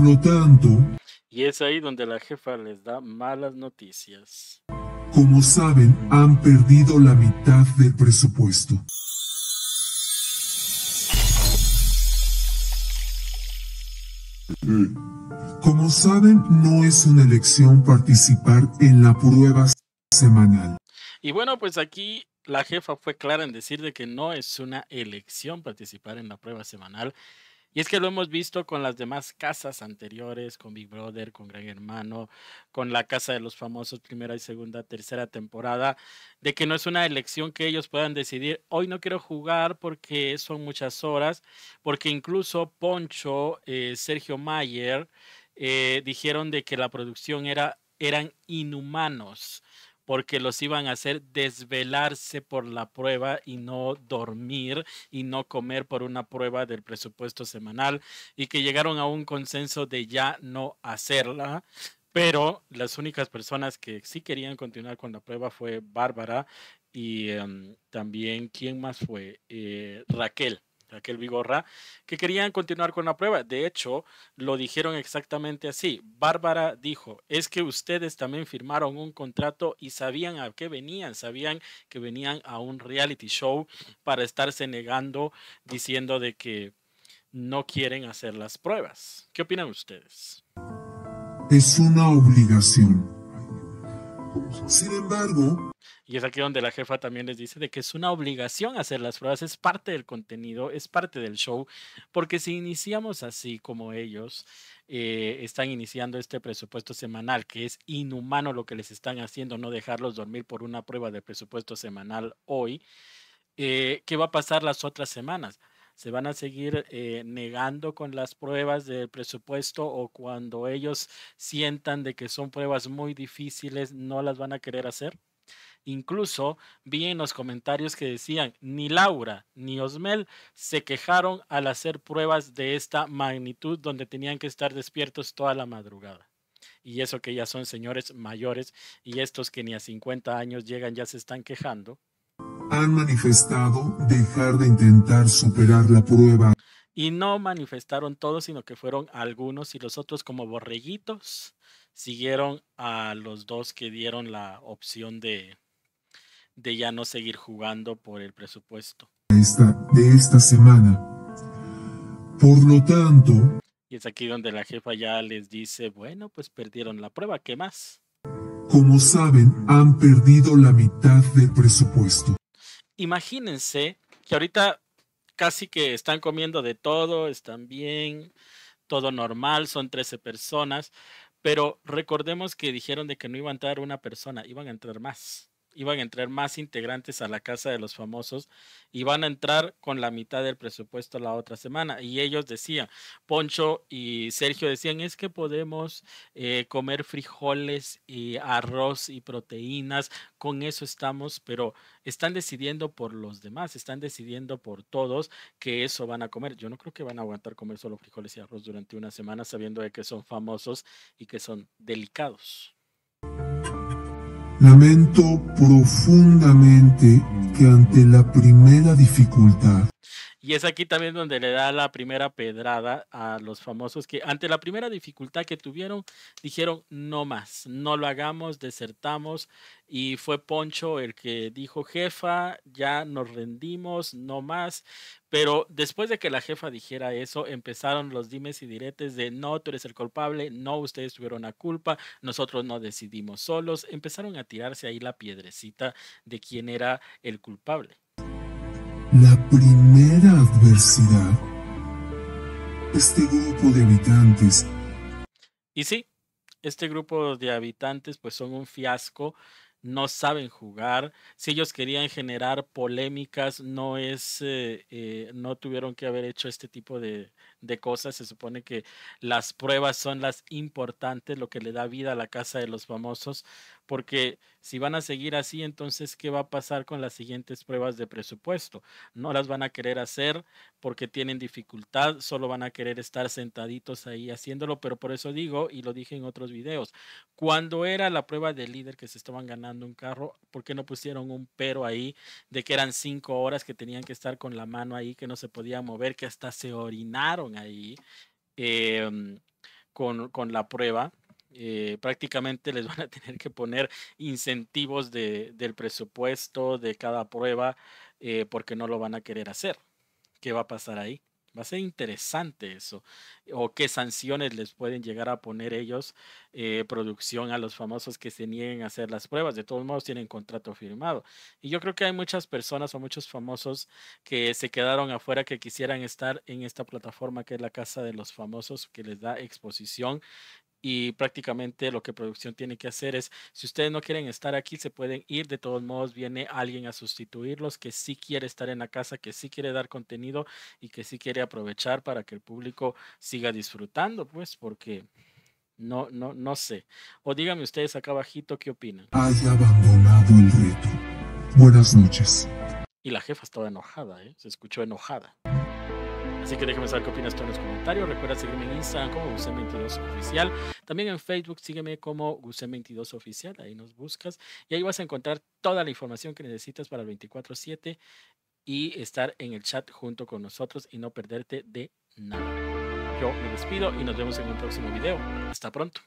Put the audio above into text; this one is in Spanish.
Por lo tanto, y es ahí donde la jefa les da malas noticias. Como saben, han perdido la mitad del presupuesto. Como saben, no es una elección participar en la prueba semanal. Y bueno, pues aquí la jefa fue clara en decir de que no es una elección participar en la prueba semanal, y es que lo hemos visto con las demás casas anteriores, con Big Brother, con Gran Hermano, con la Casa de los Famosos, primera y segunda, tercera temporada, de que no es una elección que ellos puedan decidir, hoy no quiero jugar porque son muchas horas, porque incluso Poncho, eh, Sergio Mayer, eh, dijeron de que la producción era, eran inhumanos porque los iban a hacer desvelarse por la prueba y no dormir y no comer por una prueba del presupuesto semanal y que llegaron a un consenso de ya no hacerla. Pero las únicas personas que sí querían continuar con la prueba fue Bárbara y em, también, ¿quién más fue? Eh, Raquel aquel Vigorra, que querían continuar con la prueba. De hecho, lo dijeron exactamente así. Bárbara dijo, es que ustedes también firmaron un contrato y sabían a qué venían, sabían que venían a un reality show para estarse negando, diciendo de que no quieren hacer las pruebas. ¿Qué opinan ustedes? Es una obligación. Sin embargo, y es aquí donde la jefa también les dice de que es una obligación hacer las pruebas, es parte del contenido, es parte del show, porque si iniciamos así como ellos eh, están iniciando este presupuesto semanal, que es inhumano lo que les están haciendo, no dejarlos dormir por una prueba de presupuesto semanal hoy, eh, ¿qué va a pasar las otras semanas? se van a seguir eh, negando con las pruebas del presupuesto o cuando ellos sientan de que son pruebas muy difíciles, no las van a querer hacer? Incluso vi en los comentarios que decían, ni Laura ni Osmel se quejaron al hacer pruebas de esta magnitud donde tenían que estar despiertos toda la madrugada. Y eso que ya son señores mayores y estos que ni a 50 años llegan ya se están quejando. Han manifestado dejar de intentar superar la prueba. Y no manifestaron todos, sino que fueron algunos y los otros como borreguitos siguieron a los dos que dieron la opción de, de ya no seguir jugando por el presupuesto. Esta, de esta semana. Por lo tanto... Y es aquí donde la jefa ya les dice, bueno, pues perdieron la prueba, ¿qué más? Como saben, han perdido la mitad del presupuesto. Imagínense que ahorita casi que están comiendo de todo, están bien, todo normal, son 13 personas, pero recordemos que dijeron de que no iban a entrar una persona, iban a entrar más iban a entrar más integrantes a la Casa de los Famosos y van a entrar con la mitad del presupuesto la otra semana. Y ellos decían, Poncho y Sergio decían, es que podemos eh, comer frijoles y arroz y proteínas, con eso estamos, pero están decidiendo por los demás, están decidiendo por todos que eso van a comer. Yo no creo que van a aguantar comer solo frijoles y arroz durante una semana sabiendo que son famosos y que son delicados. Lamento profundamente que ante la primera dificultad y es aquí también donde le da la primera pedrada a los famosos que ante la primera dificultad que tuvieron, dijeron, no más, no lo hagamos, desertamos. Y fue Poncho el que dijo, jefa, ya nos rendimos, no más. Pero después de que la jefa dijera eso, empezaron los dimes y diretes de, no, tú eres el culpable, no, ustedes tuvieron la culpa, nosotros no decidimos solos. Empezaron a tirarse ahí la piedrecita de quién era el culpable la primera adversidad. Este grupo de habitantes. Y sí, este grupo de habitantes pues son un fiasco, no saben jugar. Si ellos querían generar polémicas, no es, eh, eh, no tuvieron que haber hecho este tipo de, de cosas. Se supone que las pruebas son las importantes, lo que le da vida a la casa de los famosos, porque si van a seguir así, entonces, ¿qué va a pasar con las siguientes pruebas de presupuesto? No las van a querer hacer porque tienen dificultad, solo van a querer estar sentaditos ahí haciéndolo, pero por eso digo, y lo dije en otros videos, cuando era la prueba de líder que se estaban ganando un carro, ¿por qué no pusieron un pero ahí de que eran cinco horas que tenían que estar con la mano ahí, que no se podía mover, que hasta se orinaron? ahí em, con, la prueba. Eh, prácticamente les van a tener que poner incentivos de, del presupuesto de cada prueba eh, porque no lo van a querer hacer. ¿Qué va a pasar ahí? Va a ser interesante eso. O qué sanciones les pueden llegar a poner ellos, eh, producción, a los famosos que se nieguen a hacer las pruebas. De todos modos, tienen contrato firmado. Y yo creo que hay muchas personas o muchos famosos que se quedaron afuera que quisieran estar en esta plataforma que es la Casa de los Famosos, que les da exposición y prácticamente lo que producción tiene que hacer es, si ustedes no quieren estar aquí, se pueden ir, de todos modos viene alguien a sustituirlos que sí quiere estar en la casa, que sí quiere dar contenido y que sí quiere aprovechar para que el público siga disfrutando, pues porque no, no, no sé. O díganme ustedes acá abajito qué opinan. Buenas noches. Y la jefa estaba enojada, ¿eh? se escuchó enojada. Así que déjame saber qué opinas tú en los comentarios. Recuerda seguirme en Instagram como gusem 22 oficial También en Facebook sígueme como gusem 22 oficial Ahí nos buscas. Y ahí vas a encontrar toda la información que necesitas para el 24-7 y estar en el chat junto con nosotros y no perderte de nada. Yo me despido y nos vemos en un próximo video. Hasta pronto.